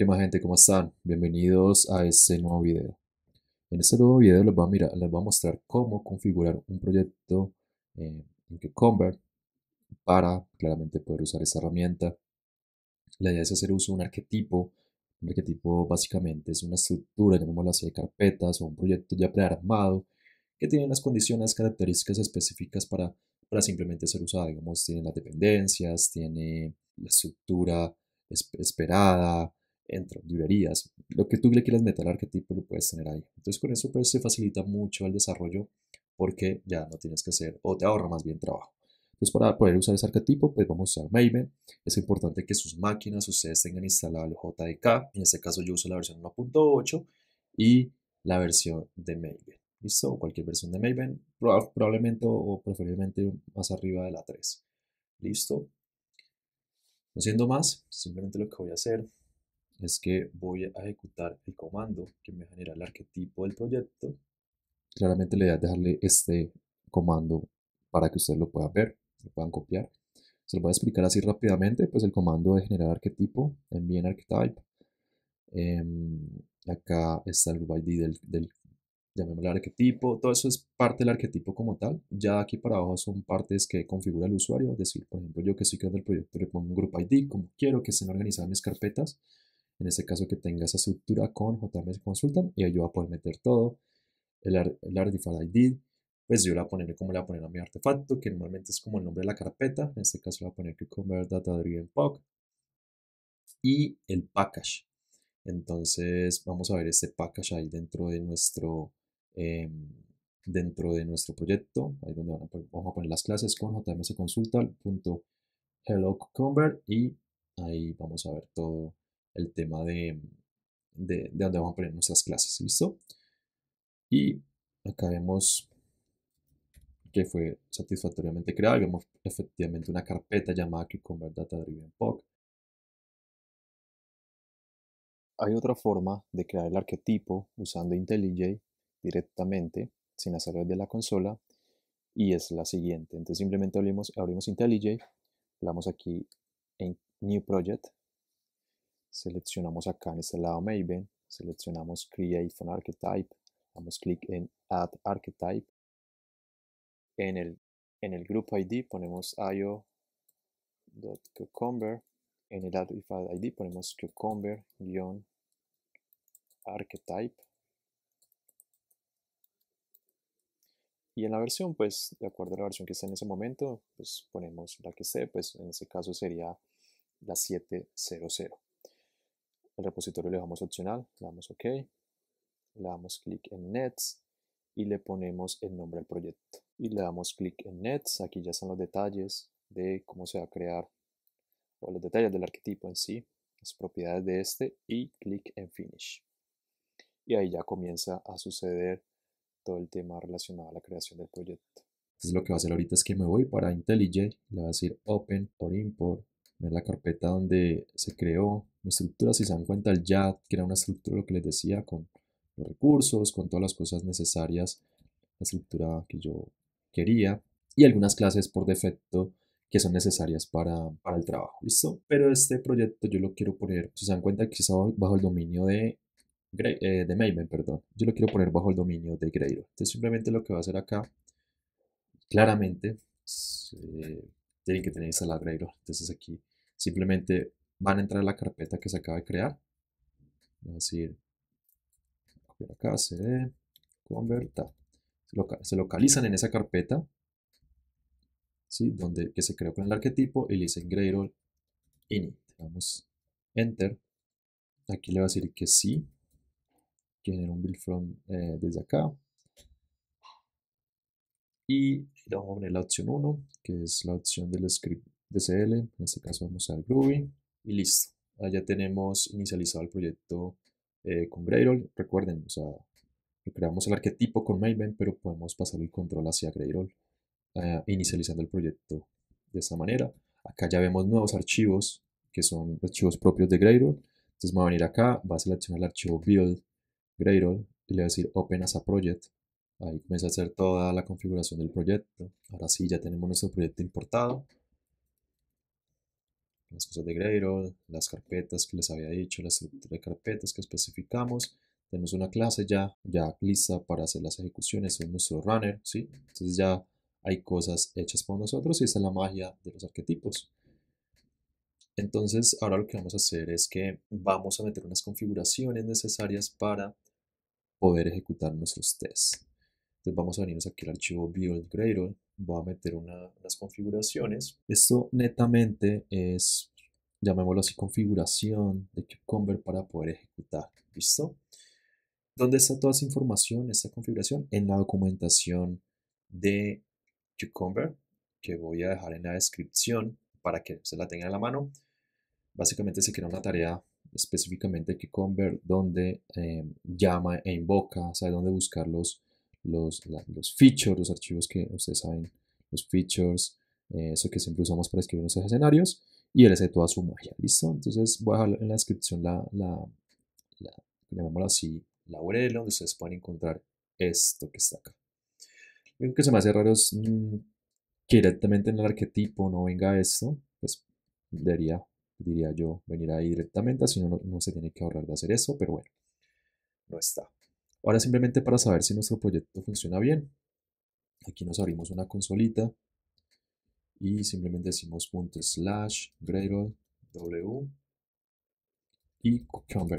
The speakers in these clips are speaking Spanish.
¿Qué más gente? ¿Cómo están? Bienvenidos a este nuevo video. En este nuevo video les voy a, mirar, les a mostrar cómo configurar un proyecto eh, en que convert para claramente poder usar esta herramienta. La idea es hacer uso de un arquetipo. Un arquetipo básicamente es una estructura, llamémoslo así, de carpetas o un proyecto ya prearmado que tiene las condiciones, características específicas para, para simplemente ser usado. Digamos, tiene las dependencias, tiene la estructura esperada, entre librerías, lo que tú le quieras meter al arquetipo lo puedes tener ahí. Entonces con eso pues se facilita mucho el desarrollo porque ya no tienes que hacer, o te ahorra más bien trabajo. Entonces para poder usar ese arquetipo pues vamos a usar Maven. Es importante que sus máquinas ustedes tengan instalado el JDK, en este caso yo uso la versión 1.8 y la versión de Maven. ¿Listo? cualquier versión de Maven, probablemente o preferiblemente más arriba de la 3. ¿Listo? No siendo más, simplemente lo que voy a hacer es que voy a ejecutar el comando que me genera el arquetipo del proyecto. Claramente le voy a dejarle este comando para que usted lo pueda ver, lo puedan copiar. Se lo voy a explicar así rápidamente, pues el comando de generar arquetipo, bien archetype. Em, acá está el ID del, del llamémosle arquetipo, todo eso es parte del arquetipo como tal. Ya aquí para abajo son partes que configura el usuario, es decir, por ejemplo, yo que estoy creando el proyecto le pongo un group ID, como quiero que estén organizadas mis carpetas, en ese caso que tenga esa estructura con JMS Consultant y ahí yo voy a poder meter todo. El, artifact ID, pues yo le voy a poner como le voy a poner a mi artefacto, que normalmente es como el nombre de la carpeta. En este caso le voy a poner que convert data driven POC. Y el package. Entonces vamos a ver ese package ahí dentro de nuestro... Em, dentro de nuestro proyecto, ahí donde vamos a poner las clases con Convert, y ahí vamos a ver todo el tema de, de, dónde vamos a poner nuestras clases, ¿listo? Y acá vemos que fue satisfactoriamente creado vemos efectivamente una carpeta llamada convert Data Driven POC. Hay otra forma de crear el arquetipo usando IntelliJ directamente, sin hacerlo desde la consola, y es la siguiente. Entonces simplemente abrimos, abrimos IntelliJ, hablamos aquí en New Project, Seleccionamos acá en este lado Maven, seleccionamos Create from Archetype, damos clic en Add Archetype. En el, en el Group ID ponemos io.cucumber, en el Artifact ID ponemos cucumber-archetype. y en la versión, pues de acuerdo a la versión que está en ese momento, pues ponemos la que sea pues en ese caso sería la 700. El repositorio le damos opcional, le damos OK, le damos clic en Nets y le ponemos el nombre del proyecto. Y le damos clic en Nets, aquí ya están los detalles de cómo se va a crear o los detalles del arquetipo en sí, las propiedades de este y clic en Finish. Y ahí ya comienza a suceder todo el tema relacionado a la creación del proyecto. Entonces lo que va a hacer ahorita es que me voy para IntelliJ, le va a decir Open por Import ver la carpeta donde se creó mi estructura. Si se dan cuenta, el ya que era una estructura, lo que les decía, con los recursos, con todas las cosas necesarias, la estructura que yo quería y algunas clases por defecto que son necesarias para, para el trabajo, ¿listo? Pero este proyecto yo lo quiero poner, si se dan cuenta que está bajo el dominio de, eh, de Maven, perdón, yo lo quiero poner bajo el dominio de Gradle. Entonces simplemente lo que va a hacer acá, claramente, tienen que tener instalado Gradle. Entonces aquí simplemente van a entrar a la carpeta que se acaba de crear. Es decir, acá, Se, localizan en esa carpeta, ¿sí? Donde, que se creó con el arquetipo y le dicen Gradle init. Damos enter. Aquí le va a decir que sí. Genera un build from eh, desde acá y vamos poner la opción 1, que es la opción del script DCL, en este caso vamos a Groovy y listo. ya tenemos inicializado el proyecto eh, con Gradle. Recuerden, o sea, creamos el arquetipo con Maven, pero podemos pasar el control hacia Gradle eh, inicializando el proyecto de esa manera. Acá ya vemos nuevos archivos que son archivos propios de Gradle. Entonces me va a venir acá, va a seleccionar el archivo build Gradle y le va a decir open as a project Ahí comencé a hacer toda la configuración del proyecto. Ahora sí, ya tenemos nuestro proyecto importado. Las cosas de Gradle, las carpetas que les había dicho, las estructura de carpetas que especificamos. Tenemos una clase ya, ya lista para hacer las ejecuciones. en nuestro runner, ¿sí? Entonces ya hay cosas hechas por nosotros y esa es la magia de los arquetipos. Entonces ahora lo que vamos a hacer es que vamos a meter unas configuraciones necesarias para poder ejecutar nuestros tests. Entonces vamos a venirnos aquí al archivo build.gradle. voy a meter una, unas configuraciones. Esto netamente es, llamémoslo así, configuración de Cucumber para poder ejecutar. ¿Listo? ¿Dónde está toda esa información, esa configuración? En la documentación de Cucumber, que voy a dejar en la descripción para que se la tengan a la mano. Básicamente se crea una tarea específicamente de Cucumber donde eh, llama e invoca, sabe dónde buscar los los, los features, los archivos que ustedes saben, los features, eh, eso que siempre usamos para escribir nuestros escenarios, y él hace toda su magia, ¿listo? Entonces voy a dejar en la descripción la, la, así, la URL donde ustedes pueden encontrar esto que está acá. Lo que se me hace raro es mm, que directamente en el arquetipo no venga esto, pues debería, diría yo, venir ahí directamente, así no se tiene que ahorrar de hacer eso, pero bueno, no está. Ahora simplemente para saber si nuestro proyecto funciona bien. Aquí nos abrimos una consolita y simplemente decimos punto slash gradle w y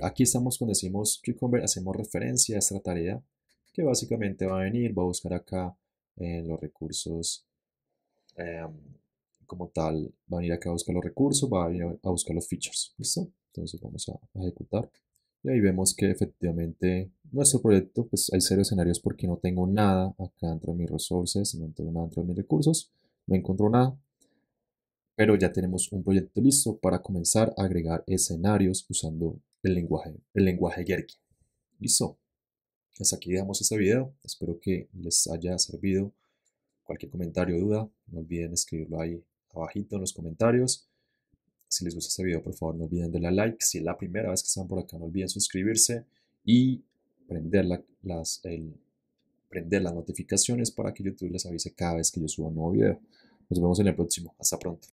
Aquí estamos cuando decimos cucumber, hacemos referencia a esta tarea que básicamente va a venir, va a buscar acá en eh, los recursos em, como tal, va a venir acá a buscar los recursos, va a a buscar los features, ¿listo? Entonces vamos a ejecutar y ahí vemos que efectivamente nuestro proyecto, pues hay cero escenarios porque no tengo nada acá dentro de mis resources, no tengo nada dentro de mis recursos, no encuentro nada. Pero ya tenemos un proyecto listo para comenzar a agregar escenarios usando el lenguaje, el lenguaje Yerky, Listo. Hasta aquí dejamos este video. Espero que les haya servido cualquier comentario o duda. No olviden escribirlo ahí abajito en los comentarios. Si les gusta este video, por favor, no olviden darle like. Si es la primera vez que están por acá, no olviden suscribirse. Y prender, las, prender las notificaciones para que YouTube les avise cada vez que yo suba un nuevo video. Nos vemos en el próximo. Hasta pronto.